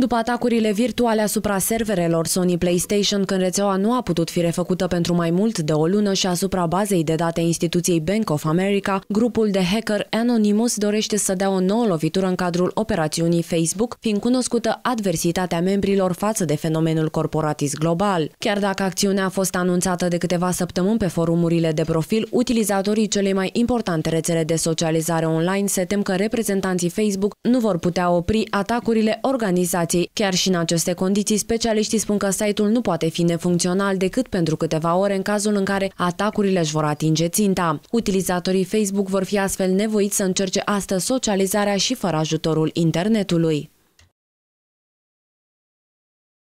După atacurile virtuale asupra serverelor Sony PlayStation, când rețeaua nu a putut fi refăcută pentru mai mult de o lună și asupra bazei de date instituției Bank of America, grupul de hacker Anonymous dorește să dea o nouă lovitură în cadrul operațiunii Facebook, fiind cunoscută adversitatea membrilor față de fenomenul corporatist global. Chiar dacă acțiunea a fost anunțată de câteva săptămâni pe forumurile de profil, utilizatorii celei mai importante rețele de socializare online se tem că reprezentanții Facebook nu vor putea opri atacurile organizate aplicației. Chiar și în aceste condiții, specialiștii spun că site-ul nu poate fi nefuncțional decât pentru câteva ore în cazul în care atacurile își vor atinge ținta. Utilizatorii Facebook vor fi astfel nevoiți să încerce astăzi socializarea și fără ajutorul internetului.